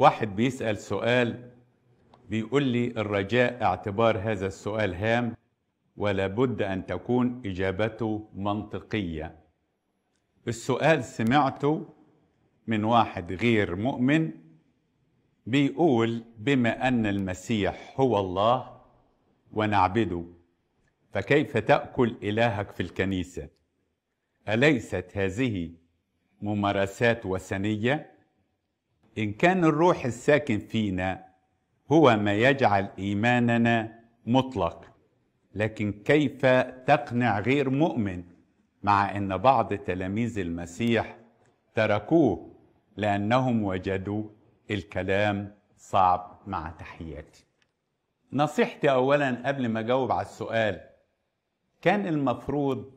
واحد بيسأل سؤال بيقول لي الرجاء اعتبار هذا السؤال هام ولا بد أن تكون إجابته منطقية السؤال سمعته من واحد غير مؤمن بيقول بما أن المسيح هو الله ونعبده فكيف تأكل إلهك في الكنيسة؟ أليست هذه ممارسات وثنية؟ إن كان الروح الساكن فينا هو ما يجعل إيماننا مطلق لكن كيف تقنع غير مؤمن مع أن بعض تلاميذ المسيح تركوه لأنهم وجدوا الكلام صعب مع تحياتي نصيحتي أولا قبل ما أجاوب على السؤال كان المفروض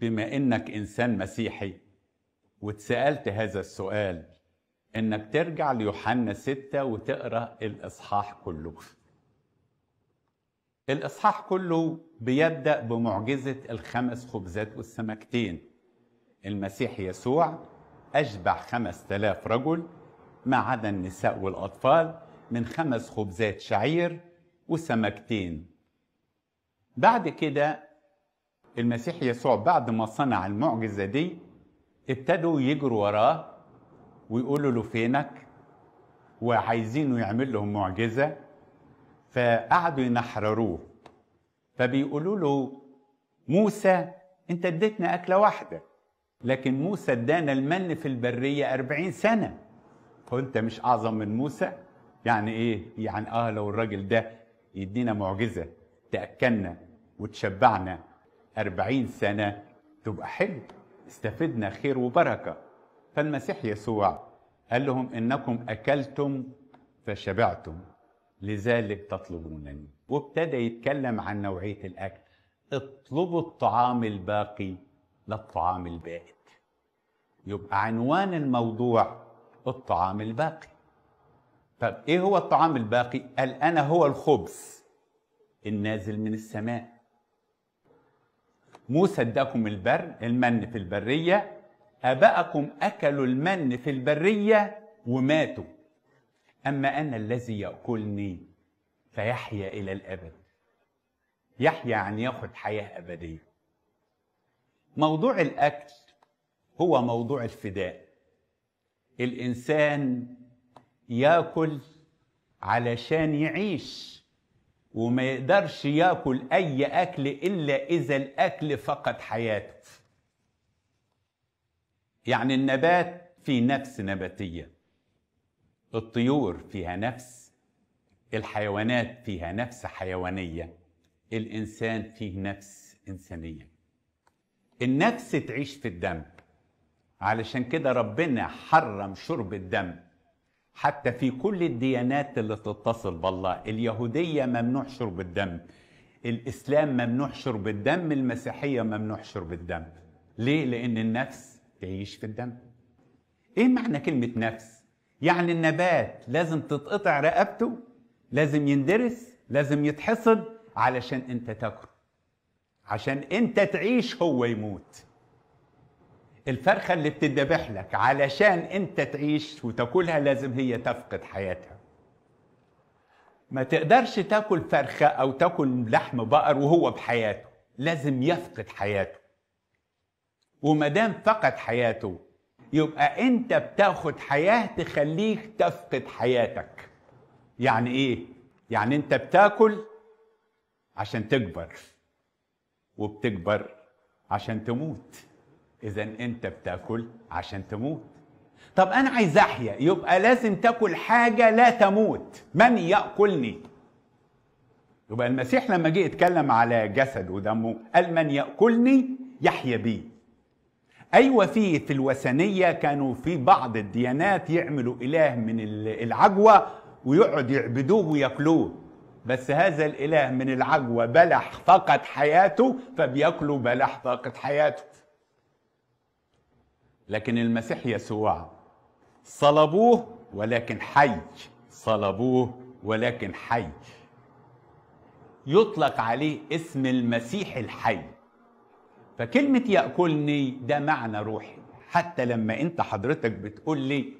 بما إنك إنسان مسيحي واتسألت هذا السؤال انك ترجع ليوحنا ستة وتقرا الاصحاح كله الاصحاح كله بيبدا بمعجزه الخمس خبزات والسمكتين المسيح يسوع اشبع خمس تلاف رجل ما عدا النساء والاطفال من خمس خبزات شعير وسمكتين بعد كده المسيح يسوع بعد ما صنع المعجزه دي ابتدوا يجروا وراه ويقولوا له فينك وعايزينه يعمل لهم معجزة فقعدوا ينحرروه فبيقولوا له موسى انت اديتنا أكلة واحدة لكن موسى ادانا المن في البرية أربعين سنة فأنت مش أعظم من موسى يعني إيه يعني آه لو الراجل ده يدينا معجزة تأكلنا وتشبعنا أربعين سنة تبقى حلو استفدنا خير وبركه فالمسيح يسوع قال لهم انكم اكلتم فشبعتم لذلك تطلبونني وابتدى يتكلم عن نوعيه الاكل اطلبوا الطعام الباقي لا الطعام البائد يبقى عنوان الموضوع الطعام الباقي طب ايه هو الطعام الباقي قال انا هو الخبز النازل من السماء موسى اداكم البر المن في البريه أباءكم أكلوا المن في البرية وماتوا أما أنا الذي يأكلني فيحيا إلى الأبد يحيا يعني ياخد حياة أبدية موضوع الأكل هو موضوع الفداء الإنسان ياكل علشان يعيش وما يقدرش ياكل أي أكل إلا إذا الأكل فقد حياته يعني النبات فيه نفس نباتية الطيور فيها نفس الحيوانات فيها نفس حيوانية الإنسان فيه نفس إنسانية النفس تعيش في الدم علشان كده ربنا حرم شرب الدم حتى في كل الديانات اللي تتصل بالله اليهودية ممنوع شرب الدم الإسلام ممنوع شرب الدم المسيحية ممنوع شرب الدم ليه؟ لأن النفس تعيش في الدم ايه معنى كلمة نفس؟ يعني النبات لازم تتقطع رقبته لازم يندرس لازم يتحصد علشان انت تاكل عشان انت تعيش هو يموت الفرخة اللي بتدبح لك علشان انت تعيش وتاكلها لازم هي تفقد حياتها ما تقدرش تاكل فرخة او تاكل لحم بقر وهو بحياته لازم يفقد حياته وما دام فقد حياته يبقى انت بتاخد حياه تخليك تفقد حياتك يعني ايه يعني انت بتاكل عشان تكبر وبتكبر عشان تموت اذا انت بتاكل عشان تموت طب انا عايز احيا يبقى لازم تاكل حاجه لا تموت من ياكلني يبقى المسيح لما جه يتكلم على جسده ودمه قال من ياكلني يحيا بيه ايوه في في الوثنيه كانوا في بعض الديانات يعملوا اله من العجوه ويقعد يعبدوه وياكلوه بس هذا الاله من العجوه بلح فقط حياته فبياكلوا بلح فقط حياته لكن المسيح يسوع صلبوه ولكن حي صلبوه ولكن حي يطلق عليه اسم المسيح الحي فكلمة يأكلني ده معنى روحي حتى لما أنت حضرتك بتقول لي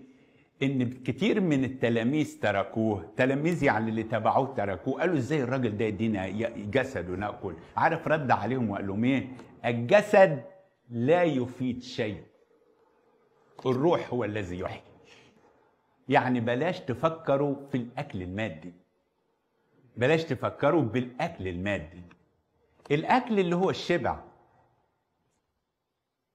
إن كتير من التلاميذ تركوه تلاميذ يعني اللي تبعوه تركوه قالوا إزاي الراجل ده يدينا جسد ونأكل عارف رد عليهم وقال لهم إيه الجسد لا يفيد شيء الروح هو الذي يحيي يعني بلاش تفكروا في الأكل المادي بلاش تفكروا بالأكل المادي الأكل اللي هو الشبع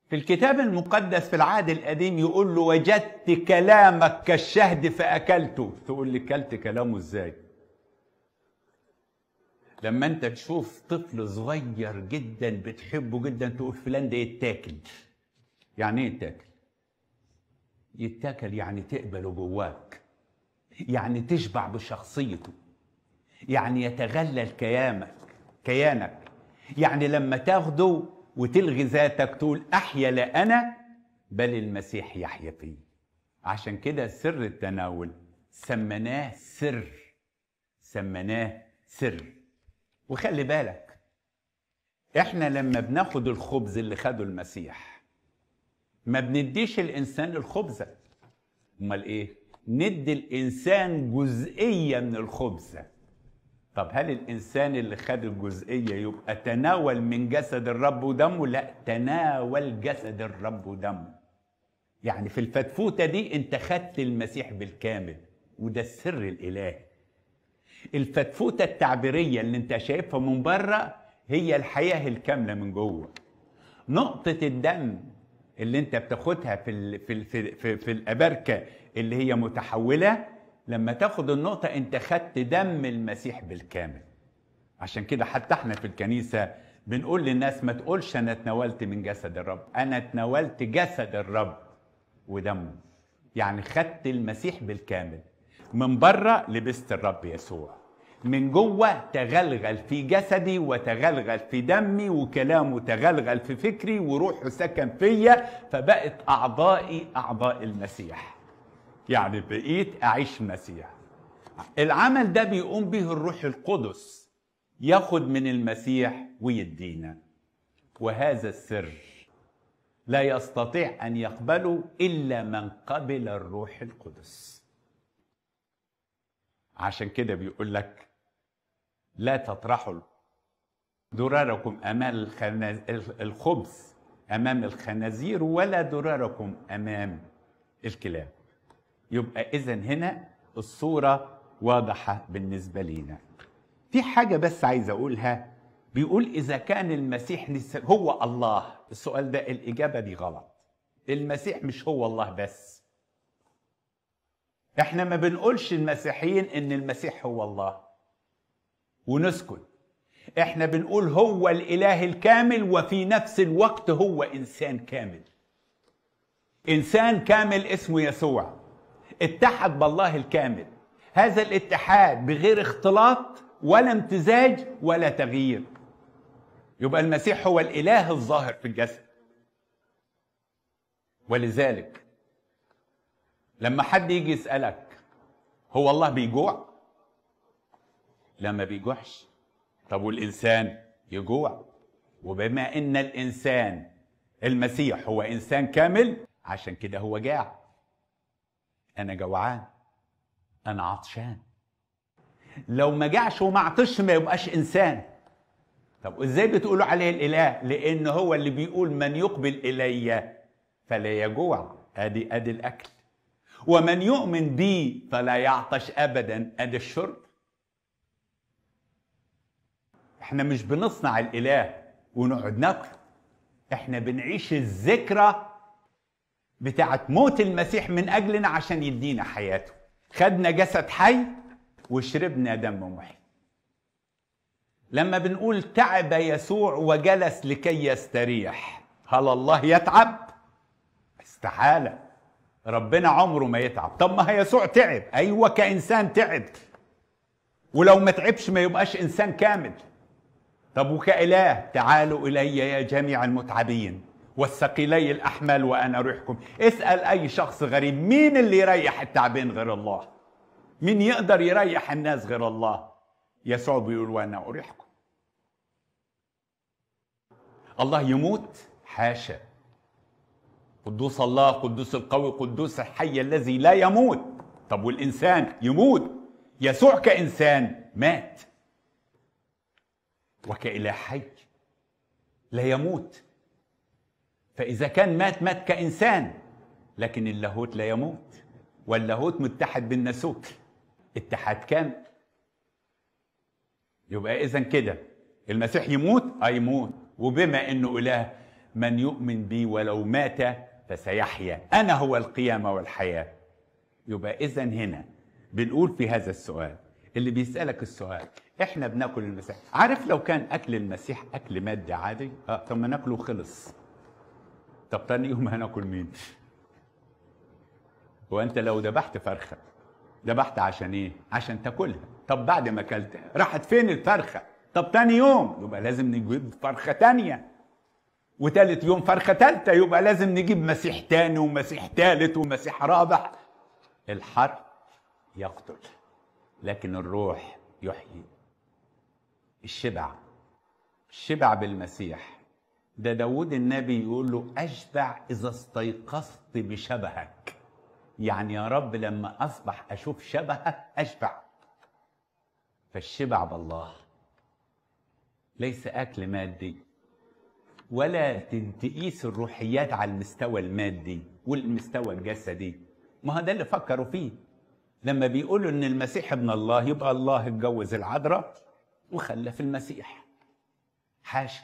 في الكتاب المقدس في العهد القديم يقول له وجدت كلامك كالشهد فأكلته تقول لي كلت كلامه ازاي لما انت تشوف طفل صغير جدا بتحبه جدا تقول فلان ده يتاكل يعني ايه يتاكل يتاكل يعني تقبله جواك يعني تشبع بشخصيته يعني يتغلل كيانك كيانك يعني لما تاخده وتلغي ذاتك تقول أحيا لا أنا بل المسيح يحيا في عشان كده سر التناول سمناه سر سمناه سر وخلي بالك احنا لما بناخد الخبز اللي خده المسيح ما بنديش الانسان الخبزه امال ايه ندي الانسان جزئيه من الخبزه طب هل الانسان اللي خد الجزئيه يبقى تناول من جسد الرب ودمه لا تناول جسد الرب ودمه يعني في الفتفوته دي انت خدت المسيح بالكامل وده السر الالهي الفتفوته التعبيريه اللي انت شايفها من بره هي الحياه الكامله من جوه نقطه الدم اللي انت بتاخدها في في في, ال في, في الابركه اللي هي متحوله لما تاخد النقطة أنت خدت دم المسيح بالكامل عشان كده حتى احنا في الكنيسة بنقول للناس ما تقولش أنا اتناولت من جسد الرب أنا اتناولت جسد الرب ودمه يعني خدت المسيح بالكامل من بره لبست الرب يسوع من جوه تغلغل في جسدي وتغلغل في دمي وكلامه تغلغل في فكري وروحه سكن فيا فبقت اعضائي اعضاء المسيح يعني بقيت أعيش المسيح العمل ده بيقوم به الروح القدس ياخد من المسيح ويدينا وهذا السر لا يستطيع أن يقبله إلا من قبل الروح القدس عشان كده بيقول لك لا تطرحوا درركم أمام الخبز أمام الخنازير ولا درركم أمام الكلاب يبقى اذا هنا الصوره واضحه بالنسبه لينا في حاجه بس عايز اقولها بيقول اذا كان المسيح هو الله السؤال ده الاجابه دي غلط المسيح مش هو الله بس احنا ما بنقولش المسيحيين ان المسيح هو الله ونسكت احنا بنقول هو الاله الكامل وفي نفس الوقت هو انسان كامل انسان كامل اسمه يسوع اتحد بالله الكامل هذا الاتحاد بغير اختلاط ولا امتزاج ولا تغيير يبقى المسيح هو الاله الظاهر في الجسد ولذلك لما حد يجي يسالك هو الله بيجوع لا ما بيجوعش طب والانسان يجوع وبما ان الانسان المسيح هو انسان كامل عشان كده هو جاع انا جوعان انا عطشان لو ما جعش وما عطش ما يبقاش انسان طب ازاي بتقولوا عليه الاله لان هو اللي بيقول من يقبل الي فلا يجوع ادي ادي الاكل ومن يؤمن بي فلا يعطش ابدا ادي الشرب احنا مش بنصنع الاله ونقعد ناكل احنا بنعيش الذكرى بتاعة موت المسيح من أجلنا عشان يدينا حياته خدنا جسد حي وشربنا دم محي لما بنقول تعب يسوع وجلس لكي يستريح هل الله يتعب استحالة ربنا عمره ما يتعب طب ما يسوع تعب أيوة كإنسان تعب ولو ما تعبش ما يبقاش إنسان كامل طب وكإله تعالوا إلي يا جميع المتعبين والثقيلي الأحمال وأنا أريحكم اسأل أي شخص غريب مين اللي يريح التعبين غير الله مين يقدر يريح الناس غير الله يسوع بيقول وأنا أريحكم الله يموت حاشا قدوس الله قدوس القوي قدوس الحي الذي لا يموت طب والإنسان يموت يسوع كإنسان مات وكإله حي لا يموت فإذا كان مات مات كإنسان لكن اللاهوت لا يموت واللاهوت متحد بالناسوت اتحاد كام يبقى إذا كده المسيح يموت يموت وبما أنه إله من يؤمن بي ولو مات فسيحيا أنا هو القيامة والحياة يبقى إذا هنا بنقول في هذا السؤال اللي بيسألك السؤال احنا بناكل المسيح عارف لو كان أكل المسيح أكل مادي عادي اه طب ما ناكله خلص طب تاني يوم هناكل مين وانت لو ذبحت فرخه ذبحت عشان ايه عشان تاكلها طب بعد ما اكلتها راحت فين الفرخه طب تاني يوم يبقى لازم نجيب فرخه تانية وتالت يوم فرخه تالتة يبقى لازم نجيب مسيح تاني ومسيح تالت ومسيح رابع الحرب يقتل لكن الروح يحيي الشبع الشبع بالمسيح ده داود النبي يقول له أشبع إذا استيقظت بشبهك يعني يا رب لما أصبح أشوف شبهك أشبع فالشبع بالله ليس أكل مادي ولا تقيس الروحيات على المستوى المادي والمستوى الجسدي ما هو ده اللي فكروا فيه لما بيقولوا ان المسيح ابن الله يبقى الله اتجوز العذراء وخلف المسيح حاشا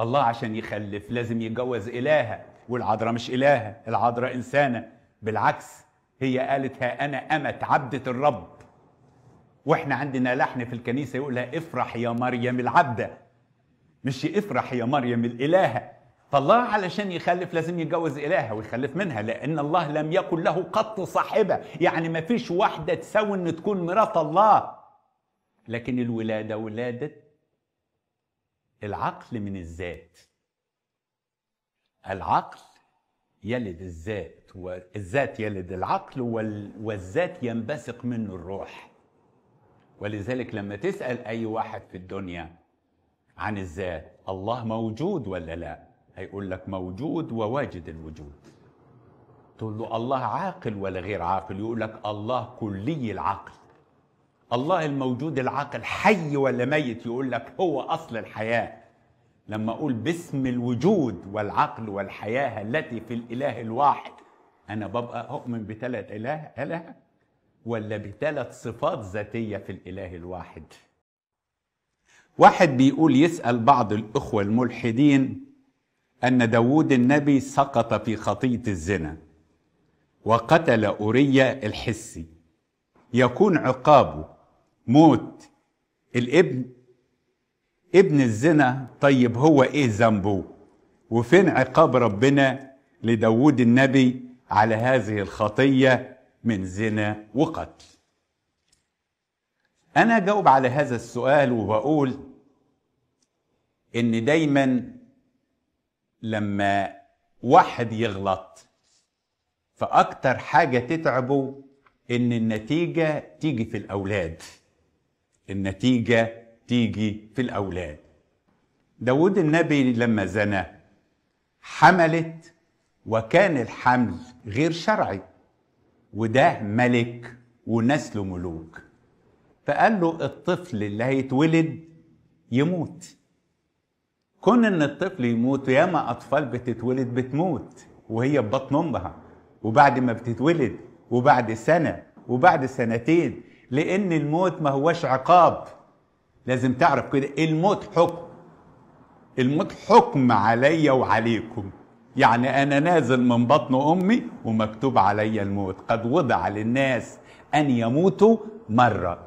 الله عشان يخلف لازم يتجوز إلهة والعذراء مش إلهة العذراء إنسانة بالعكس هي قالت ها أنا أمت عبدة الرب وإحنا عندنا لحن في الكنيسة يقولها افرح يا مريم العبدة مش افرح يا مريم الإلهة فالله علشان يخلف لازم يتجوز إلهة ويخلف منها لأن الله لم يكن له قط صاحبة يعني ما فيش واحدة تساوي إن تكون مرات الله لكن الولادة ولادت العقل من الذات العقل يلد الذات والذات يلد العقل والذات ينبثق منه الروح ولذلك لما تسأل أي واحد في الدنيا عن الذات الله موجود ولا لا هيقول لك موجود وواجد الوجود تقول له الله عاقل ولا غير عاقل يقول لك الله كلي العقل الله الموجود العاقل حي ولا ميت يقول لك هو أصل الحياة لما أقول باسم الوجود والعقل والحياة التي في الإله الواحد أنا ببقى أؤمن بثلاث إله إله ولا بثلاث صفات ذاتية في الإله الواحد واحد بيقول يسأل بعض الإخوة الملحدين أن داوود النبي سقط في خطية الزنا وقتل أوريا الحسي يكون عقابه موت الابن ابن الزنا طيب هو ايه ذنبه وفين عقاب ربنا لداود النبي على هذه الخطية من زنا وقتل أنا أجاوب على هذا السؤال وبقول إن دايما لما واحد يغلط فأكتر حاجة تتعبه إن النتيجة تيجي في الأولاد النتيجة تيجي في الأولاد داود النبي لما زنى حملت وكان الحمل غير شرعي وده ملك ونسله ملوك فقال له الطفل اللي هيتولد يموت كون ان الطفل يموت ياما اطفال بتتولد بتموت وهي ببطن امها وبعد ما بتتولد وبعد سنه وبعد سنتين لان الموت ما هوش عقاب لازم تعرف كده الموت حكم الموت حكم عليا وعليكم يعني انا نازل من بطن امي ومكتوب عليا الموت قد وضع للناس ان يموتوا مره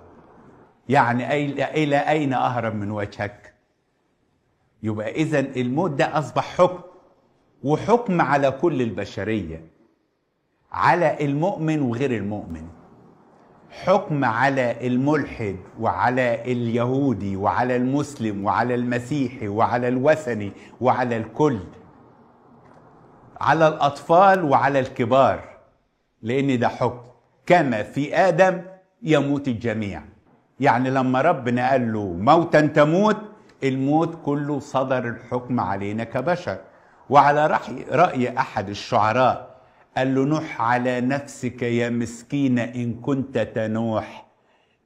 يعني الى اين اهرب من وجهك يبقى اذا الموت ده اصبح حكم وحكم على كل البشريه على المؤمن وغير المؤمن حكم على الملحد وعلى اليهودي وعلى المسلم وعلى المسيحي وعلى الوثني وعلى الكل على الاطفال وعلى الكبار لان ده حكم كما في ادم يموت الجميع يعني لما ربنا قال له موتا تموت الموت كله صدر الحكم علينا كبشر وعلى رأي, أحد الشعراء قال له نح على نفسك يا مسكين إن كنت تنوح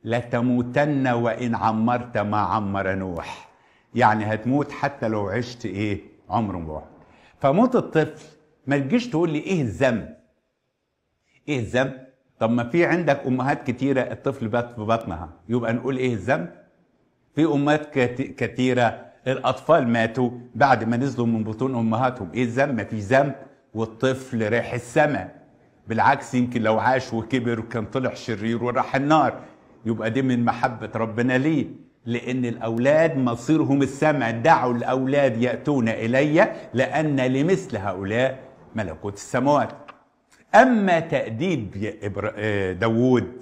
لتموتن وإن عمرت ما عمر نوح يعني هتموت حتى لو عشت إيه عمر نوح فموت الطفل ما تجيش تقول لي إيه الذنب إيه الذنب طب ما في عندك أمهات كتيرة الطفل بات في بطنها يبقى نقول إيه الذنب في أمهات كتيرة الأطفال ماتوا بعد ما نزلوا من بطون أمهاتهم إيه الذنب ما فيش ذنب والطفل ريح السماء بالعكس يمكن لو عاش وكبر وكان طلع شرير وراح النار يبقى دي من محبة ربنا ليه لأن الأولاد مصيرهم السمع دعوا الأولاد يأتون إلي لأن لمثل هؤلاء ملكوت السماوات أما تأديب آه، داوود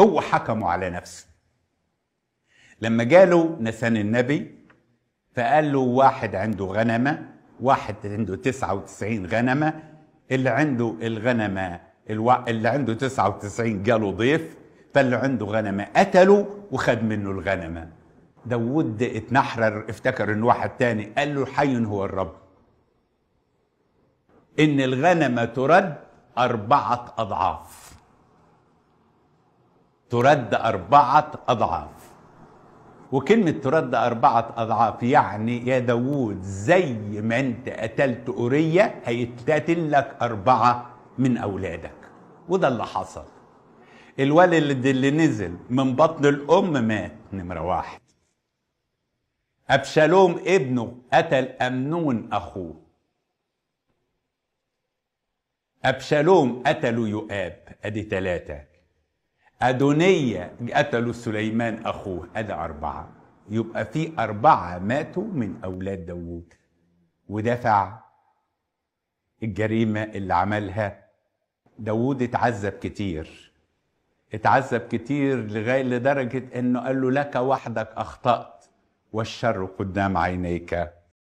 هو حكمه على نفسه لما جاله نسان النبي فقال له واحد عنده غنمة واحد عنده 99 غنمة اللي عنده الغنمة الو... اللي عنده 99 جاله ضيف فاللي عنده غنمة قتله وخد منه الغنمة داود اتنحرر افتكر ان واحد تاني قال له حي هو الرب ان الغنمة ترد أربعة أضعاف ترد أربعة أضعاف وكلمة ترد أربعة أضعاف يعني يا داوود زي ما أنت قتلت أورية هيتقتل لك أربعة من أولادك وده اللي حصل الولد اللي نزل من بطن الأم مات نمرة واحد أبشالوم ابنه قتل أمنون أخوه أبشالوم قتلوا يؤاب أدي ثلاثة أدونية قتلوا سليمان أخوه أدي أربعة يبقى في أربعة ماتوا من أولاد داوود ودفع الجريمة اللي عملها داوود اتعذب كتير اتعذب كتير لغاية لدرجة انه قال له لك وحدك اخطأت والشر قدام عينيك